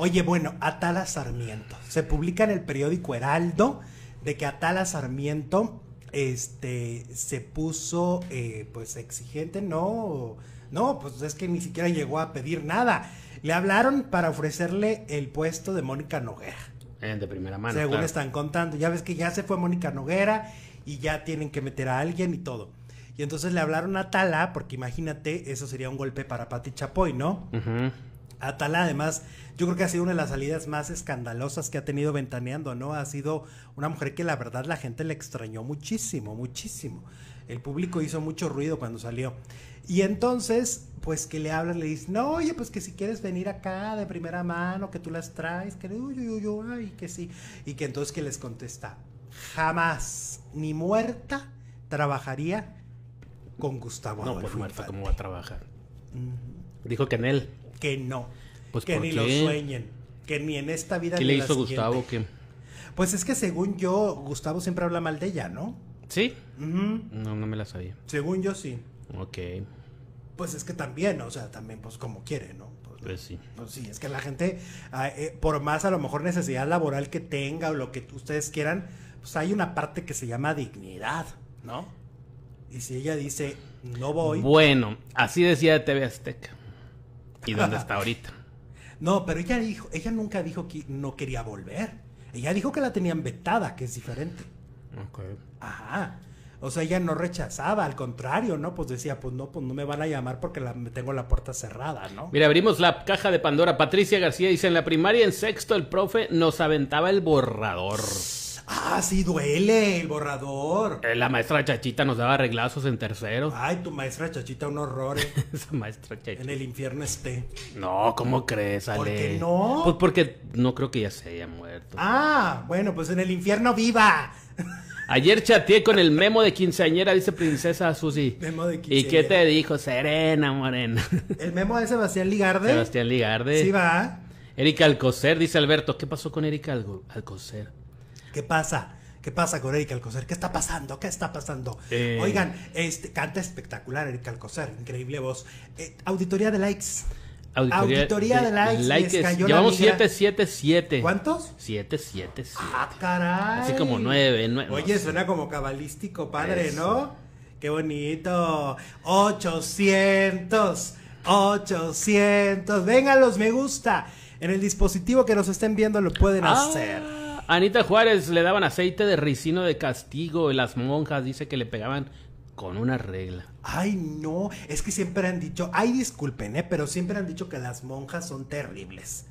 Oye, bueno, Atala Sarmiento. Se publica en el periódico Heraldo de que Atala Sarmiento este, se puso eh, pues exigente, no, no, pues es que ni siquiera llegó a pedir nada. Le hablaron para ofrecerle el puesto de Mónica Noguera. Eh, de primera mano. Según están contando. Ya ves que ya se fue Mónica Noguera y ya tienen que meter a alguien y todo. Y entonces le hablaron a Atala, porque imagínate, eso sería un golpe para Pati Chapoy, ¿no? Ajá. Atala, además, yo creo que ha sido una de las salidas más escandalosas que ha tenido Ventaneando, ¿no? Ha sido una mujer que la verdad la gente le extrañó muchísimo, muchísimo. El público hizo mucho ruido cuando salió. Y entonces, pues que le hablan, le dicen, no, oye, pues que si quieres venir acá de primera mano, que tú las traes, que uy, uy, uy, ay, que sí. Y que entonces que les contesta, jamás, ni muerta, trabajaría con Gustavo No, pues muerta, ¿cómo va a trabajar? Dijo que en él que no. Pues, que ni lo sueñen. Que ni en esta vida. ¿Qué le hizo Gustavo? Pues es que según yo, Gustavo siempre habla mal de ella, ¿no? ¿Sí? No, no me la sabía. Según yo, sí. Ok. Pues es que también, o sea, también, pues como quiere, ¿no? Pues, pues sí. Pues sí, es que la gente, ah, eh, por más a lo mejor necesidad laboral que tenga o lo que ustedes quieran, pues hay una parte que se llama dignidad, ¿no? Y si ella dice, no voy. Bueno, así decía TV Azteca y dónde está ahorita. No, pero ella dijo, ella nunca dijo que no quería volver. Ella dijo que la tenían vetada, que es diferente. Ok. Ajá. O sea, ella no rechazaba, al contrario, ¿no? Pues decía, pues no, pues no me van a llamar porque la, tengo la puerta cerrada, ¿no? Mira, abrimos la caja de Pandora. Patricia García dice, en la primaria en sexto el profe nos aventaba el borrador. Ah, sí, duele el borrador. Eh, la maestra Chachita nos daba reglazos en tercero. Ay, tu maestra Chachita, un horror. Eh. Esa maestra Chachita. En el infierno esté. No, ¿cómo crees, Ale? ¿Por qué no? Pues porque no creo que ya se haya muerto. Ah, bueno, pues en el infierno viva. Ayer chateé con el memo de quinceañera, dice princesa Susi. Memo de quinceañera. ¿Y qué te dijo? Serena, morena. ¿El memo de Sebastián Ligarde? Sebastián Ligarde. Sí va. Erika Alcocer, dice Alberto. ¿Qué pasó con Erika Alcocer? ¿Qué pasa? ¿Qué pasa con Erika Alcocer? ¿Qué está pasando? ¿Qué está pasando? Eh. Oigan, este, canta espectacular Erika Alcocer, increíble voz. Eh, auditoría de likes. Auditoría, de, likes. likes. Cayó Llevamos 777. ¿Cuántos? 777. Ah, caray. Así como 9. nueve Oye, suena como cabalístico, padre, ¿no? Qué bonito. 800. 800. Vengan los me gusta. En el dispositivo que nos estén viendo lo pueden ah. hacer. Anita Juárez le daban aceite de ricino de castigo. y Las monjas dice que le pegaban con una regla. Ay, no, es que siempre han dicho, ay, disculpen, ¿eh? pero siempre han dicho que las monjas son terribles.